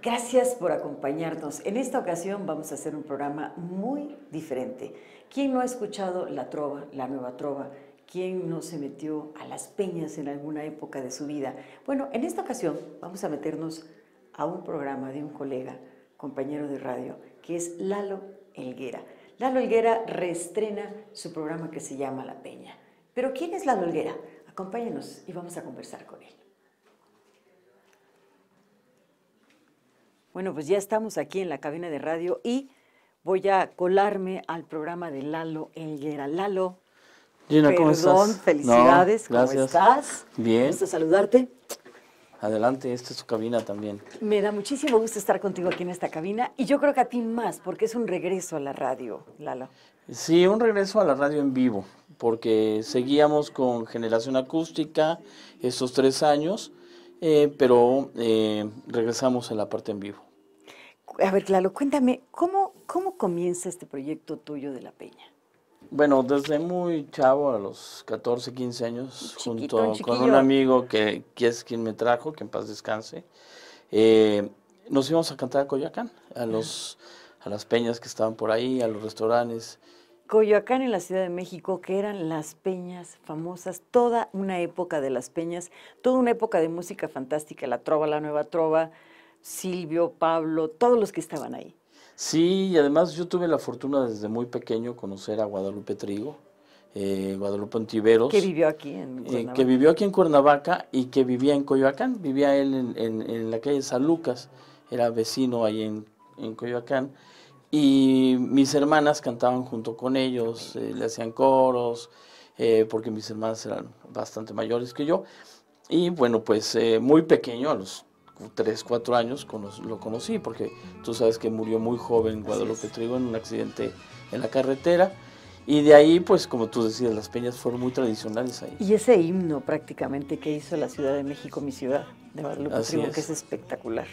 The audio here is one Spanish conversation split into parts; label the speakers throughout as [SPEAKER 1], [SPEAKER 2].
[SPEAKER 1] Gracias por acompañarnos. En esta ocasión vamos a hacer un programa muy diferente. ¿Quién no ha escuchado la trova, la nueva trova? ¿Quién no se metió a las peñas en alguna época de su vida? Bueno, en esta ocasión vamos a meternos a un programa de un colega, compañero de radio, que es Lalo Elguera. Lalo Helguera reestrena su programa que se llama La Peña. Pero ¿quién es Lalo Helguera? Acompáñenos y vamos a conversar con él. Bueno, pues ya estamos aquí en la cabina de radio y voy a colarme al programa de Lalo Elguera. Lalo, perdón, felicidades, ¿cómo estás? Bien. Gusto saludarte.
[SPEAKER 2] Adelante, esta es su cabina también.
[SPEAKER 1] Me da muchísimo gusto estar contigo aquí en esta cabina y yo creo que a ti más, porque es un regreso a la radio, Lalo.
[SPEAKER 2] Sí, un regreso a la radio en vivo, porque seguíamos con Generación Acústica estos tres años eh, pero eh, regresamos en la parte en vivo.
[SPEAKER 1] A ver, Claro, cuéntame, ¿cómo, ¿cómo comienza este proyecto tuyo de La Peña?
[SPEAKER 2] Bueno, desde muy chavo, a los 14, 15 años, junto con un amigo que, es quien me trajo, que en paz descanse, eh, nos íbamos a cantar a Coyacán, a, los, a las peñas que estaban por ahí, a los restaurantes.
[SPEAKER 1] Coyoacán en la Ciudad de México, que eran las peñas famosas, toda una época de las peñas, toda una época de música fantástica, la trova, la nueva trova, Silvio, Pablo, todos los que estaban ahí.
[SPEAKER 2] Sí, y además yo tuve la fortuna desde muy pequeño conocer a Guadalupe Trigo, eh, Guadalupe Antiveros. Que vivió aquí
[SPEAKER 1] en eh, Cuernavaca. que
[SPEAKER 2] vivió aquí en Cuernavaca y que vivía en Coyoacán, vivía él en, la calle San Lucas, era vecino ahí en, en Coyoacán. Y mis hermanas cantaban junto con ellos, eh, le hacían coros, eh, porque mis hermanas eran bastante mayores que yo. Y bueno, pues eh, muy pequeño, a los 3, 4 años lo conocí, porque tú sabes que murió muy joven Guadalupe Trigo en un accidente en la carretera. Y de ahí, pues como tú decías, las peñas fueron muy tradicionales ahí.
[SPEAKER 1] Y ese himno prácticamente que hizo la Ciudad de México, mi ciudad, de Guadalupe Así Trigo, que es
[SPEAKER 2] espectacular.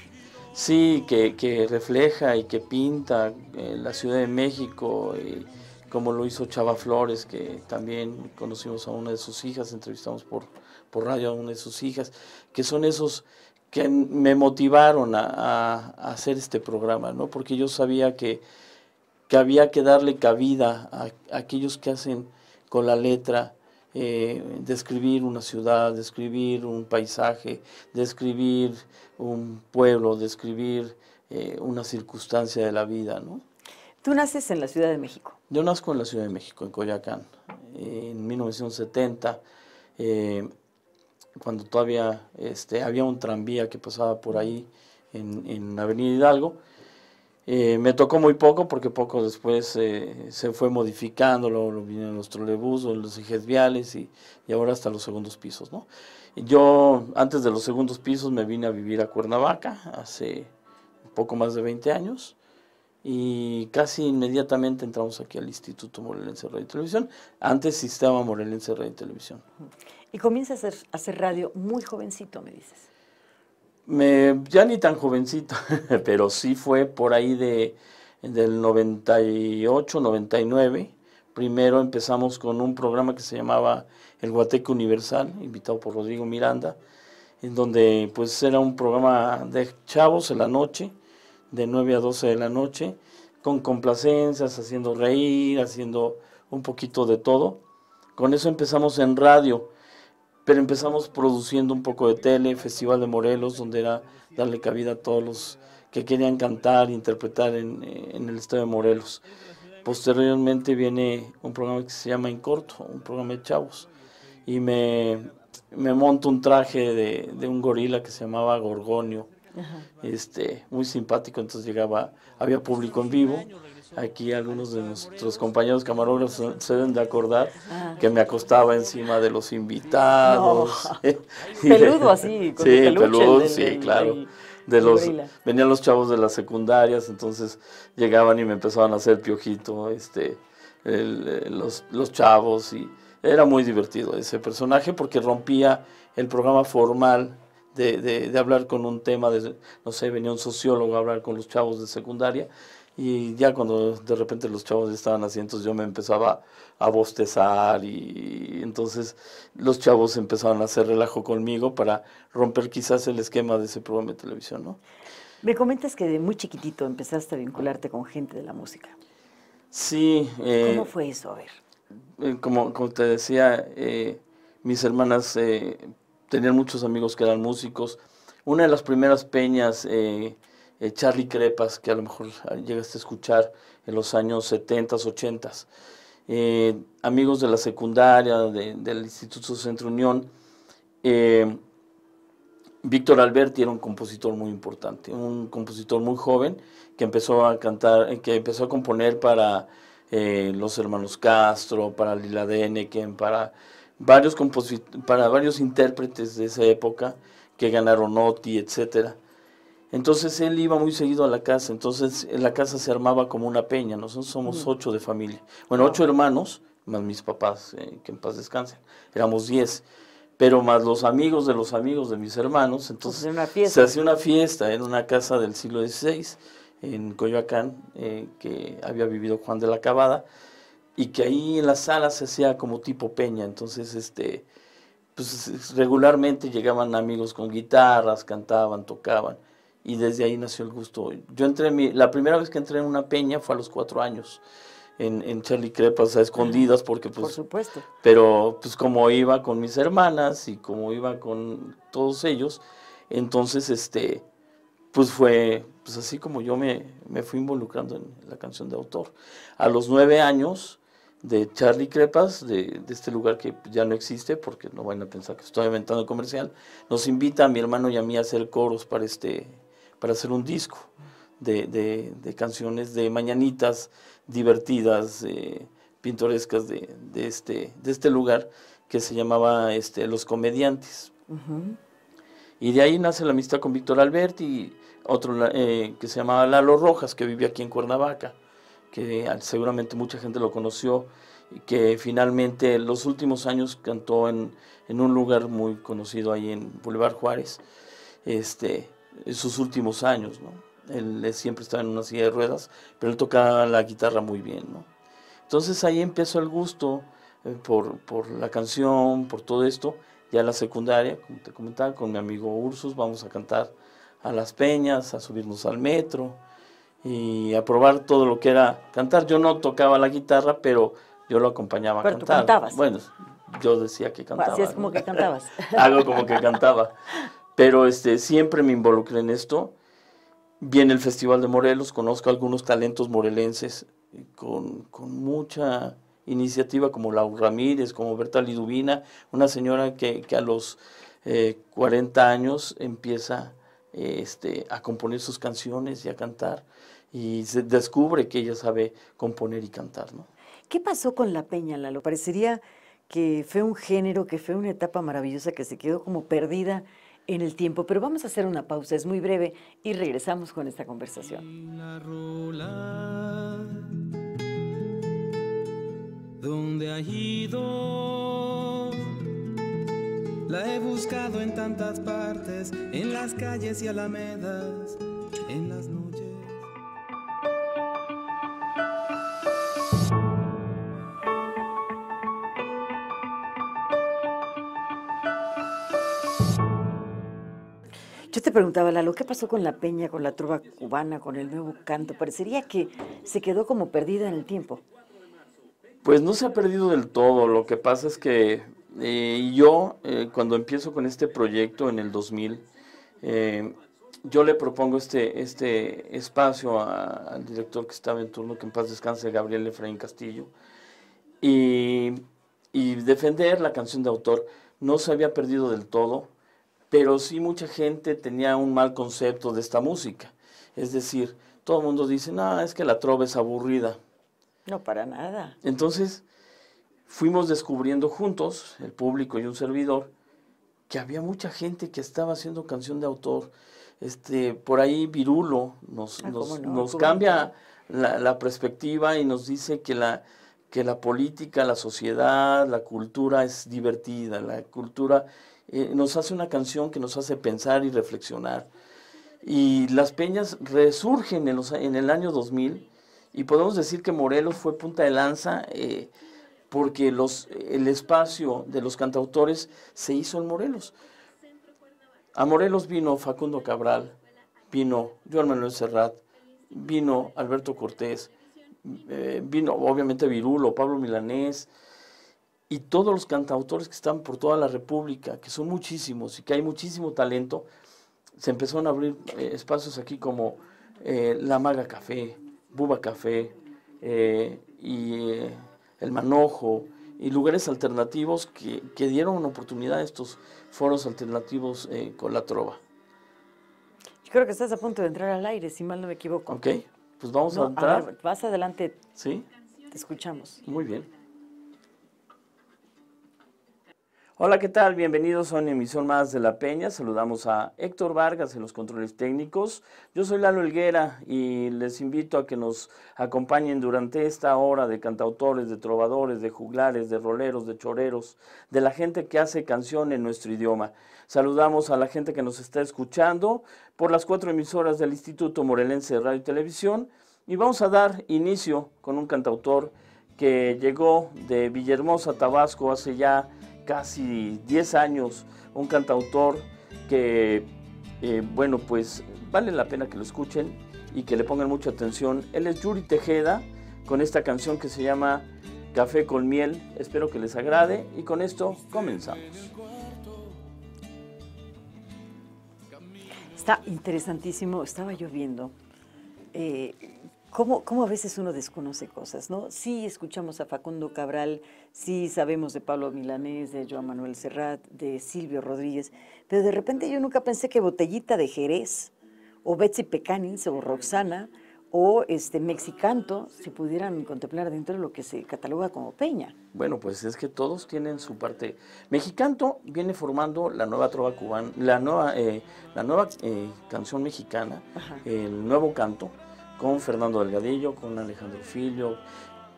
[SPEAKER 2] Sí, que, refleja y que pinta eh, la Ciudad de México, eh, como lo hizo Chava Flores, que también conocimos a una de sus hijas, entrevistamos por, radio a una de sus hijas, que son esos que me motivaron a, hacer este programa, ¿no? Porque yo sabía que, que había que darle cabida a aquellos que hacen con la letra eh, describir una ciudad, describir un paisaje, describir un pueblo, describir eh, una circunstancia de la vida, ¿no?
[SPEAKER 1] Tú naces en la Ciudad de México.
[SPEAKER 2] Yo nazco en la Ciudad de México, en Coyacán, en 1970, eh, cuando todavía este, había un tranvía que pasaba por ahí en, en Avenida Hidalgo, eh, me tocó muy poco porque poco después eh, se fue modificando, luego, vinieron los trolebusos, los ejes viales y, ahora hasta los segundos pisos. ¿no? Yo antes de los segundos pisos me vine a vivir a Cuernavaca hace poco más de 20 años y casi inmediatamente entramos aquí al Instituto Morelense Radio y Televisión, antes Sistema Morelense Radio y Televisión.
[SPEAKER 1] Y comienza a hacer radio muy jovencito, me dices
[SPEAKER 2] ya ni tan jovencito, pero sí fue por ahí de, del 98, 99. Primero empezamos con un programa que se llamaba El Guateco Universal, invitado por Rodrigo Miranda, en donde pues era un programa de chavos en la noche, de 9 a 12 de la noche, con complacencias, haciendo reír, haciendo un poquito de todo. Con eso empezamos en radio pero empezamos produciendo un poco de tele, Festival de Morelos, donde era darle cabida a todos los que querían cantar, e interpretar en, eh, en el estado de Morelos. Posteriormente viene un programa que se llama En Corto, un programa de chavos, y me, monto un traje de, un gorila que se llamaba Gorgonio, este, muy simpático, entonces llegaba, había público en vivo aquí algunos de nuestros compañeros camarógrafos se deben de acordar que me acostaba encima de los invitados. peludo así, con Sí, el peludo, sí, claro. de los venían los chavos de las secundarias, entonces llegaban y me empezaban a hacer piojito, este eh, los, los chavos y era muy divertido ese personaje porque rompía el programa formal de, de, de, hablar con un tema, de, no sé, venía un sociólogo a hablar con los chavos de secundaria y ya cuando de repente los chavos estaban asientos yo me empezaba a bostezar y entonces los chavos empezaban a hacer relajo conmigo para romper quizás el esquema de ese programa de televisión, ¿no?
[SPEAKER 1] Me comentas que de muy chiquitito empezaste a vincularte con gente de la música.
[SPEAKER 2] Sí. Eh, ¿Cómo
[SPEAKER 1] fue eso? A ver.
[SPEAKER 2] Eh, como, como, te decía, eh, mis hermanas tenían muchos amigos que eran músicos. Una de las primeras peñas eh, Charlie Crepas, que a lo mejor ah, llegaste a escuchar en los años 70, 80, eh, amigos de la secundaria, del Instituto Centro Unión. Eh, Víctor Alberti era un compositor muy importante, un compositor muy joven que empezó a cantar, que empezó a componer para los hermanos Castro, para Lila Deneken, para varios, para varios intérpretes de esa época que ganaron Oti, etcétera. Entonces él iba muy seguido a la casa, entonces la casa se armaba como una peña, nosotros somos ocho de familia, bueno, ocho hermanos, más mis papás, eh, que en paz descansen, éramos diez, pero más los amigos de los amigos de mis hermanos, entonces pues, se hacía una fiesta en una casa del siglo XVI, en Coyoacán, eh, que había vivido Juan de la Cabada, y que ahí en la sala se hacía como tipo peña, entonces este, pues regularmente llegaban amigos con guitarras, cantaban, tocaban y desde ahí nació el gusto. Yo entré, la primera vez que entré en una peña fue a los cuatro años. En, en Charlie Crepas, a escondidas, porque pues... Por supuesto. Pero pues como iba con mis hermanas y como iba con todos ellos, entonces este, pues fue pues así como yo me, me, fui involucrando en la canción de autor. A los nueve años de Charlie Crepas, de, de, este lugar que ya no existe, porque no van a pensar que estoy inventando el comercial, nos invita a mi hermano y a mí a hacer coros para este, para hacer un disco de, canciones de mañanitas divertidas, eh, pintorescas de, este, de este lugar que se llamaba este, Los Comediantes. Y de ahí nace la amistad con Víctor Alberti, y otro eh, que se llamaba Lalo Rojas, que vivía aquí en Cuernavaca, que ah, seguramente mucha gente lo conoció, y que finalmente los últimos años cantó en, en un lugar muy conocido ahí en Boulevard Juárez. Este, sus últimos años, ¿no? Él siempre estaba en una silla de ruedas, pero él tocaba la guitarra muy bien, Entonces ahí empezó el gusto eh, por, la canción, por todo esto. Ya la secundaria, como te comentaba, con mi amigo Ursus vamos a cantar a las peñas, a subirnos al metro y a probar todo lo que era cantar. Yo no tocaba la guitarra, pero yo lo acompañaba a cantar. Bueno, yo decía que cantaba. Así es como
[SPEAKER 1] que cantabas. Algo como que
[SPEAKER 2] cantaba. Pero este, siempre me involucré en esto. Viene el Festival de Morelos, conozco algunos talentos morelenses eh, con, con mucha iniciativa, como Laura Ramírez, como Berta Liduvina, una señora que, que a los 40 eh, años empieza eh, este, a componer sus canciones y a cantar y se descubre que ella sabe componer y cantar. ¿no?
[SPEAKER 1] ¿Qué pasó con la Peña, Lalo? Parecería que fue un género, que fue una etapa maravillosa que se quedó como perdida en el tiempo, pero vamos a hacer una pausa, es muy breve, y regresamos con esta conversación. La rola,
[SPEAKER 2] donde ha ido, la he buscado en tantas partes, en las calles y alamedas, en las nubes.
[SPEAKER 1] Yo te preguntaba, Lalo, ¿qué pasó con la peña, con la trova cubana, con el nuevo canto? Parecería que se quedó como perdida en el tiempo. Pues no se ha
[SPEAKER 2] perdido del todo. Lo que pasa es que eh, yo, eh, cuando empiezo con este proyecto en el 2000, eh, yo le propongo este, este espacio al director que estaba en turno, que en paz descanse, Gabriel Efraín Castillo, y defender la canción de autor. No se había perdido del todo pero sí mucha gente tenía un mal concepto de esta música. Es decir, todo el mundo dice, no, es que la trova es aburrida. No, para nada. Entonces, fuimos descubriendo juntos, el público y un servidor, que había mucha gente que estaba haciendo canción de autor. Este, por ahí Virulo nos, ah, nos, nos cambia la, la, perspectiva y nos dice que la, que la política, la sociedad, la cultura es divertida, la cultura eh, nos hace una canción que nos hace pensar y reflexionar. Y Las Peñas resurgen en, los, el año 2000 y podemos decir que Morelos fue punta de lanza eh, porque los, el espacio de los cantautores se hizo en Morelos. A Morelos vino Facundo Cabral, vino Joan Manuel Serrat, vino Alberto Cortés, eh, vino obviamente Virulo, Pablo Milanés, y todos los cantautores que están por toda la República, que son muchísimos y que hay muchísimo talento, se empezaron a abrir eh, espacios aquí como eh, La Maga Café, Buba Café eh, y El Manojo y lugares alternativos que, dieron una oportunidad a estos foros alternativos con la trova.
[SPEAKER 1] Yo creo que estás a punto de entrar al aire, si mal no me equivoco. Ok,
[SPEAKER 2] pues vamos a entrar.
[SPEAKER 1] vas adelante.
[SPEAKER 2] Sí. Te escuchamos. Muy bien. Hola, ¿qué tal? Bienvenidos a una emisión más de La Peña. Saludamos a Héctor Vargas en los controles técnicos. Yo soy Lalo Helguera y les invito a que nos acompañen durante esta hora de cantautores, de trovadores, de juglares, de roleros, de choreros, de la gente que hace canción en nuestro idioma. Saludamos a la gente que nos está escuchando por las cuatro emisoras del Instituto Morelense de Radio y Televisión y vamos a dar inicio con un cantautor que llegó de Villahermosa, Tabasco, hace ya casi 10 años, un cantautor que, eh, bueno, pues vale la pena que lo escuchen y que le pongan mucha atención. Él es Yuri Tejeda con esta canción que se llama Café con Miel. Espero que les agrade y con esto comenzamos.
[SPEAKER 1] Está interesantísimo, estaba lloviendo. Eh, ¿Cómo, a veces uno desconoce cosas, no? Sí escuchamos a Facundo Cabral, sí sabemos de Pablo Milanés, de Joan Manuel Serrat, de Silvio Rodríguez, pero de repente yo nunca pensé que Botellita de Jerez, o Betsy Pecanins, o Roxana, o este Mexicanto, se pudieran contemplar dentro de lo que se cataloga como peña.
[SPEAKER 2] Bueno, pues es que todos tienen su parte. Mexicanto viene formando la nueva trova cubana, la nueva, eh, la nueva eh, canción mexicana, el nuevo canto, con Fernando Delgadillo, con Alejandro Filio,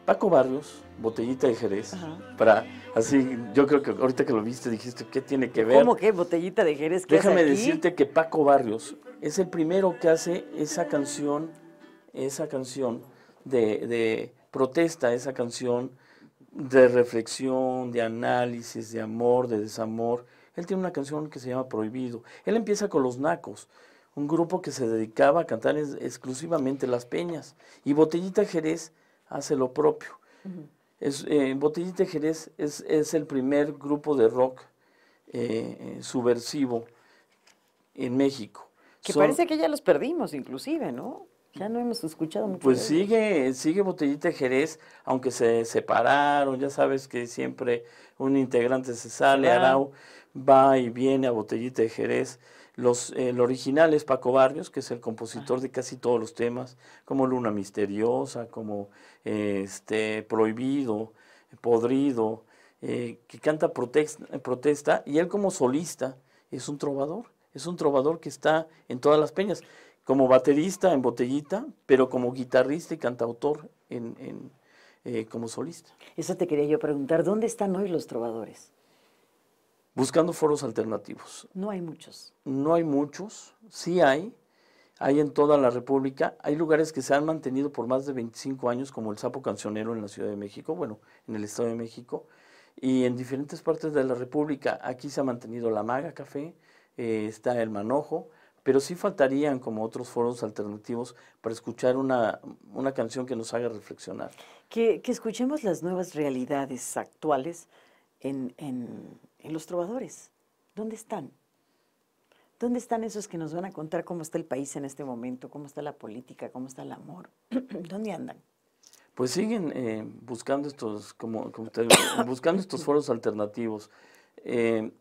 [SPEAKER 2] Paco Barrios, Botellita de Jerez, para así, yo creo que ahorita que lo viste dijiste, ¿qué tiene que ver? ¿Cómo
[SPEAKER 1] que Botellita de
[SPEAKER 2] Jerez? Déjame decirte que Paco Barrios es el primero que hace esa canción, esa canción de, de protesta, esa canción de reflexión, de análisis, de amor, de desamor. Él tiene una canción que se llama Prohibido. Él empieza con los nacos un grupo que se dedicaba a cantar exclusivamente las peñas. Y Botellita Jerez hace lo propio. Eh, Botellita Jerez es, es, el primer grupo de rock eh, eh, subversivo en México. Que parece que
[SPEAKER 1] ya los perdimos inclusive, ¿no? Ya no hemos escuchado mucho. Pues
[SPEAKER 2] sigue, sigue Botellita Jerez, aunque se separaron, ya sabes que siempre un integrante se sale, Arau va y viene a Botellita Jerez. Los, el original es Paco Barrios, que es el compositor de casi todos los temas, como Luna Misteriosa, como este, Prohibido, Podrido, eh, que canta protesta, y él como solista es un trovador, es un trovador que está en todas las peñas, como baterista en botellita, pero como guitarrista y cantautor en eh, como solista.
[SPEAKER 1] Eso te quería yo preguntar, ¿dónde están hoy los trovadores?
[SPEAKER 2] buscando foros alternativos.
[SPEAKER 1] No hay muchos.
[SPEAKER 2] No hay muchos, sí hay, hay en toda la República, hay lugares que se han mantenido por más de 25 años, como el Sapo Cancionero en la Ciudad de México, bueno, en el Estado de México, y en diferentes partes de la República. Aquí se ha mantenido la Maga Café, eh, está el Manojo, pero sí faltarían como otros foros alternativos para escuchar
[SPEAKER 1] una, canción que nos haga reflexionar. Que, escuchemos las nuevas realidades actuales en, los trovadores. ¿Dónde están? ¿Dónde están esos que nos van a contar cómo está el país en este momento, cómo está la política, cómo está el amor? ¿Dónde andan?
[SPEAKER 2] Pues siguen eh, buscando estos, buscando estos foros alternativos. Eh,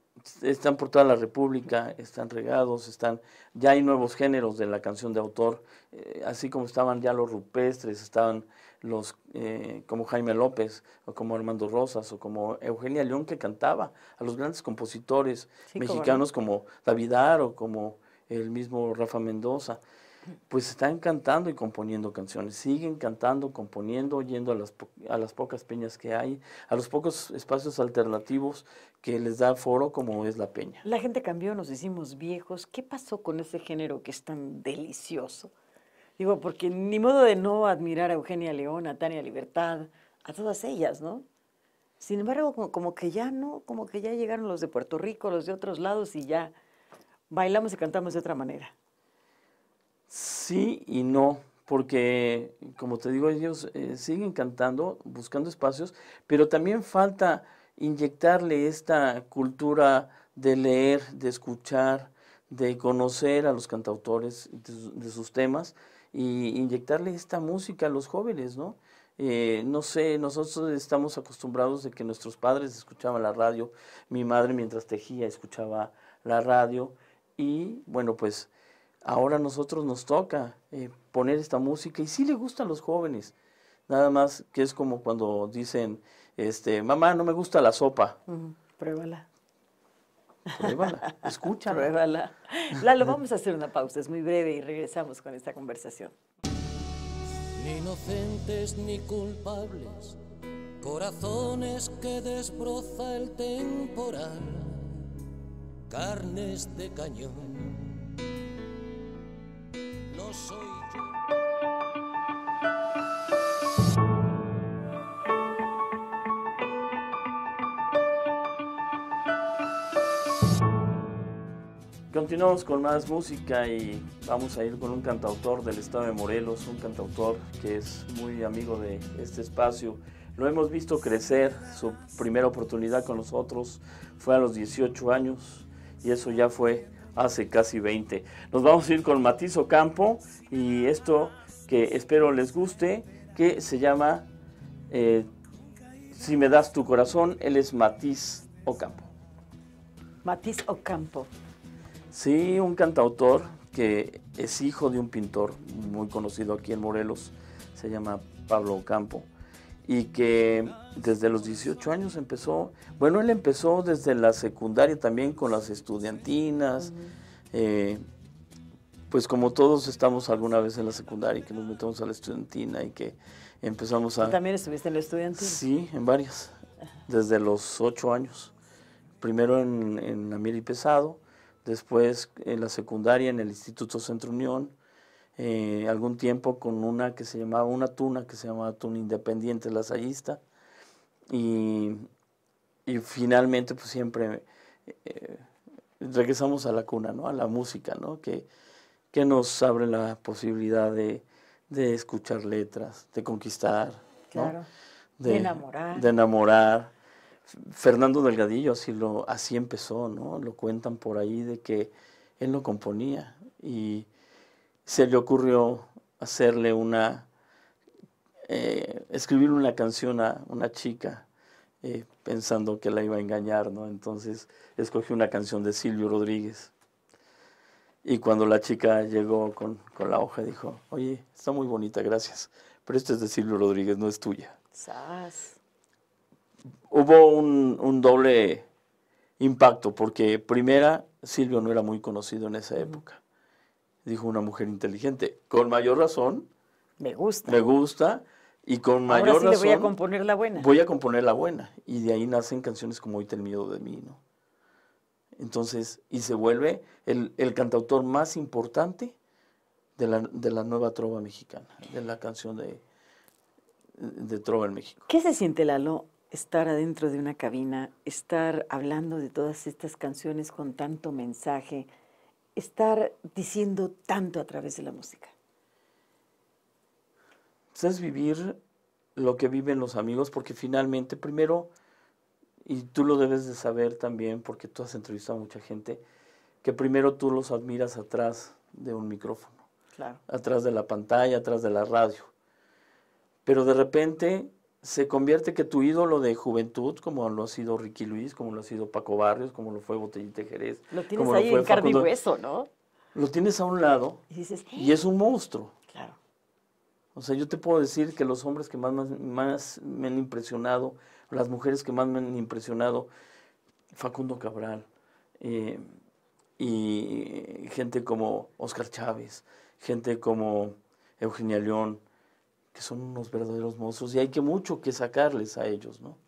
[SPEAKER 2] están por toda la República, están regados, están, ya hay nuevos géneros de la canción de autor, eh, así como estaban ya los rupestres, estaban los eh, como Jaime López o como Armando Rosas o como Eugenia León que cantaba a los grandes compositores mexicanos como David Arro, como el mismo Rafa Mendoza pues están cantando y componiendo canciones, siguen cantando, componiendo, yendo a las, pocas peñas que hay, a los pocos espacios alternativos que les da foro como es la peña.
[SPEAKER 1] La gente cambió, nos hicimos viejos. ¿Qué pasó con ese género que es tan delicioso? Digo, porque ni modo de no admirar a Eugenia León, a Tania Libertad, a todas ellas, ¿no? Sin embargo, como que ya no, como que ya llegaron los de Puerto Rico, los de otros lados y ya bailamos y cantamos de otra manera.
[SPEAKER 2] Sí y no, porque como te digo, ellos eh, siguen cantando, buscando espacios, pero también falta inyectarle esta cultura de leer, de escuchar, de conocer a los cantautores de, sus temas y inyectarle esta música a los jóvenes, ¿no? Eh, no sé, nosotros estamos acostumbrados de que nuestros padres escuchaban la radio, mi madre mientras tejía escuchaba la radio y bueno, pues ahora a nosotros nos toca eh, poner esta música y sí le gustan los jóvenes. Nada más que es como cuando dicen, este, mamá, no me gusta la sopa.
[SPEAKER 1] Pruébala. Pruébala, escúchala. Pruébala. Lalo, vamos a hacer una pausa, es muy breve y regresamos con esta conversación.
[SPEAKER 2] Ni inocentes ni culpables, corazones que desbroza el temporal, carnes de cañón continuamos con más música y vamos a ir con un cantautor del estado de Morelos, un cantautor que es muy amigo de este espacio. Lo hemos visto crecer, su primera oportunidad con nosotros fue a los 18 años y eso ya fue hace casi 20. Nos vamos a ir con Matiz Ocampo y esto que espero les guste, que se llama eh, Si me das tu corazón, él es Matiz Ocampo.
[SPEAKER 1] Matiz Ocampo.
[SPEAKER 2] Sí, un cantautor que es hijo de un pintor muy conocido aquí en Morelos, se llama Pablo Campo, y que desde los 18 años empezó, bueno, él empezó desde la secundaria también con las estudiantinas, eh, pues como todos estamos alguna vez en la secundaria y que nos metemos a la estudiantina y que empezamos a...
[SPEAKER 1] también estuviste en la estudiantina?
[SPEAKER 2] Sí, en varias, desde los 8 años, primero en, en y Pesado, después en la secundaria en el Instituto Centro Unión, eh, algún tiempo con una que se llamaba, una tuna que se llamaba Tuna Independiente Lasallista, y, y finalmente pues siempre eh, regresamos a la cuna, ¿no? a la música, ¿no? que, nos abre la posibilidad de, escuchar letras, de conquistar, De enamorar Fernando Delgadillo así, lo, así empezó, ¿no? Lo cuentan por ahí de que él lo componía y se le ocurrió hacerle una, eh, escribir una canción a una chica eh, pensando que la iba a engañar, ¿no? Entonces escogió una canción de Silvio Rodríguez. Y cuando la chica llegó con, con, la hoja, dijo, oye, está muy bonita, gracias, pero esto es de Silvio Rodríguez, no es tuya hubo un, doble impacto, porque primera, Silvio no era muy conocido en esa época. Dijo una mujer inteligente, con mayor razón. Me gusta. Me gusta. Y con Ahora mayor sí le voy a componer
[SPEAKER 1] la buena. Voy a
[SPEAKER 2] componer la buena. Y de ahí nacen canciones como Hoy te el miedo de mí, ¿no? Entonces, y se vuelve el, cantautor más importante de la, nueva trova mexicana, de la canción de, de trova en México.
[SPEAKER 1] ¿Qué se siente, Lalo, estar adentro de una cabina, estar hablando de todas estas canciones con tanto mensaje, estar diciendo tanto a través de la música?
[SPEAKER 2] Pues, es vivir lo que viven los amigos, porque finalmente, primero, y tú lo debes de saber también, porque tú has entrevistado a mucha gente, que primero tú los admiras atrás de un micrófono, atrás de la pantalla, atrás de la radio. Pero de repente se convierte que tu ídolo de juventud, como lo ha sido Ricky Luis, como lo ha sido Paco Barrios, como lo fue Botellín Jerez. Lo tienes ahí en carne y hueso, ¿no? Lo tienes a un lado
[SPEAKER 1] ¿eh? y, es
[SPEAKER 2] un monstruo. Claro. O sea, yo te puedo decir que los hombres que más, más, me han impresionado, las mujeres que más me han impresionado, Facundo Cabral, eh, y gente como Oscar Chávez, gente como Eugenia León, que son unos verdaderos mozos y hay que mucho que sacarles a ellos, ¿no?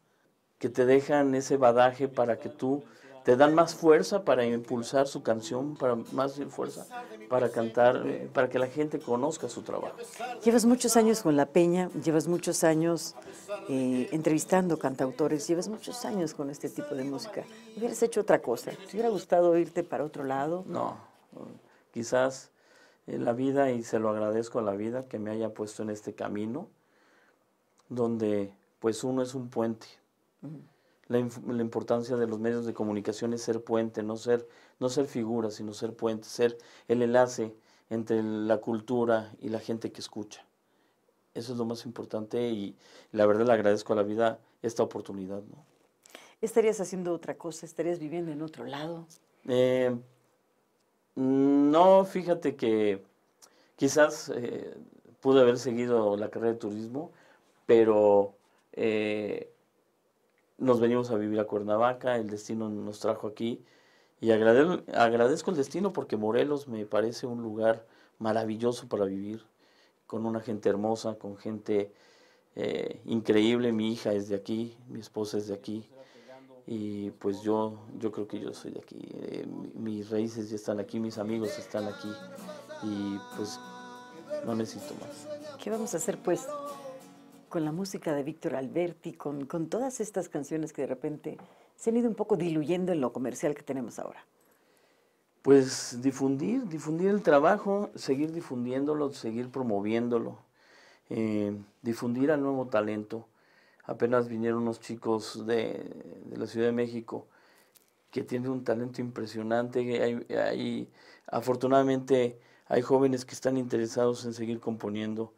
[SPEAKER 2] Que te dejan ese badaje para que tú te dan más fuerza para impulsar su canción, para más fuerza para cantar, para que la gente conozca su trabajo.
[SPEAKER 1] Llevas muchos años con La Peña, llevas muchos años eh, entrevistando cantautores, llevas muchos años con este tipo de música. ¿Hubieras hecho otra cosa? ¿Te hubiera gustado irte para otro lado? No,
[SPEAKER 2] quizás la vida y se lo agradezco a la vida que me haya puesto en este camino, donde pues uno es un puente. la, importancia de los medios de comunicación es ser puente, no ser, no ser figura, sino ser puente, ser el enlace entre la cultura y la gente que escucha. Eso es lo más importante y la verdad le agradezco a la vida esta oportunidad. ¿no?
[SPEAKER 1] ¿Estarías haciendo otra cosa? ¿Estarías viviendo en otro lado?
[SPEAKER 2] Eh, no, fíjate que quizás eh, pude haber seguido la carrera de turismo, pero eh, nos venimos a vivir a Cuernavaca, el destino nos trajo aquí y agradezco el destino porque Morelos me parece un lugar maravilloso para vivir, con una gente hermosa, con gente eh, increíble, mi hija es de aquí, mi esposa es de aquí y pues yo, yo creo que yo soy de aquí, eh, mis raíces ya están aquí, mis amigos están aquí y pues no necesito más.
[SPEAKER 1] ¿Qué vamos a hacer pues con la música de Víctor Alberti, con, todas estas canciones que de repente se han ido un poco diluyendo en lo comercial que tenemos ahora?
[SPEAKER 2] Pues difundir, difundir el trabajo, seguir difundiéndolo, seguir promoviéndolo, eh, difundir al nuevo talento. Apenas vinieron unos chicos de, de la Ciudad de México que tienen un talento impresionante. Hay, afortunadamente hay jóvenes que están interesados en seguir componiendo,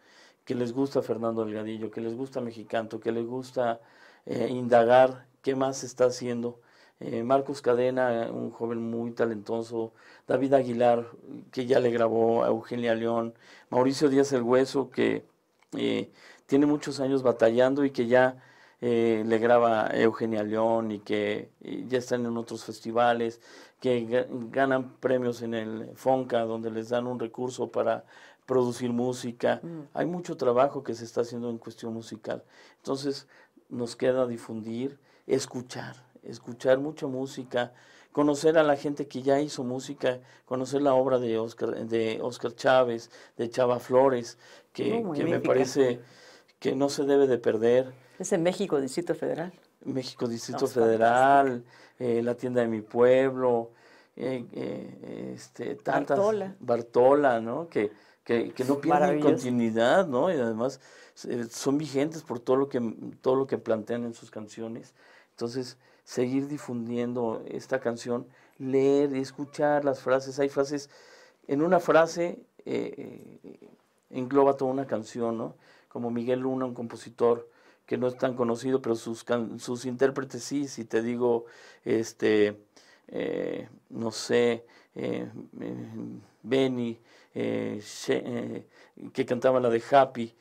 [SPEAKER 2] que les gusta Fernando Delgadillo, que les gusta Mexicanto, que les gusta eh, indagar qué más está haciendo. Eh, Marcos Cadena, un joven muy talentoso, David Aguilar, que ya le grabó a Eugenia León, Mauricio Díaz el Hueso, que eh, tiene muchos años batallando y que ya eh, le graba Eugenia León y que ya están en otros festivales, que ganan premios en el FONCA, donde les dan un recurso para producir música. Mm. Hay mucho trabajo que se está haciendo en cuestión musical. Entonces, nos queda difundir, escuchar, escuchar mucha música, conocer a la gente que ya hizo música, conocer la obra de Oscar, de Oscar Chávez, de Chava Flores, que me parece que no se debe de perder.
[SPEAKER 1] Es en México, Distrito Federal.
[SPEAKER 2] México, Distrito Federal, eh, la tienda de mi pueblo, eh, eh, este, tantas. Bartola. ¿no? Que, que, que no pierden continuidad, ¿no? Y además son vigentes por todo lo, que, todo lo que plantean en sus canciones. Entonces, seguir difundiendo esta canción, leer, y escuchar las frases. Hay frases, en una frase engloba toda una canción, ¿no? como Miguel Luna, un compositor que no es tan conocido, pero sus, sus intérpretes sí, si te digo, este, eh, no sé, eh, Benny, eh, que cantaba la de Happy,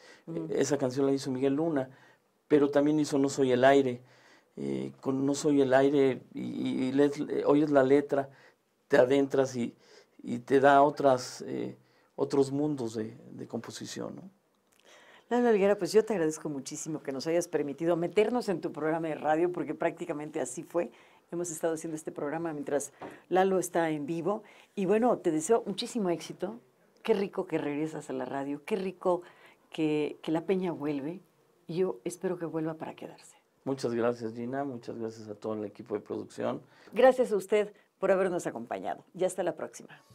[SPEAKER 2] esa canción la hizo Miguel Luna, pero también hizo No Soy el Aire, No Soy el Aire, y, oyes la letra, te adentras y, te da otras, otros mundos de, de composición. ¿no?
[SPEAKER 1] Lalo Alguera, pues yo te agradezco muchísimo que nos hayas permitido meternos en tu programa de radio, porque prácticamente así fue. Hemos estado haciendo este programa mientras Lalo está en vivo. Y bueno, te deseo muchísimo éxito. Qué rico que regresas a la radio, qué rico que, la peña vuelve. Y yo espero que vuelva para quedarse.
[SPEAKER 2] Muchas gracias, Gina. Muchas gracias a todo el equipo de producción.
[SPEAKER 1] Gracias a usted por habernos acompañado. Y hasta la próxima.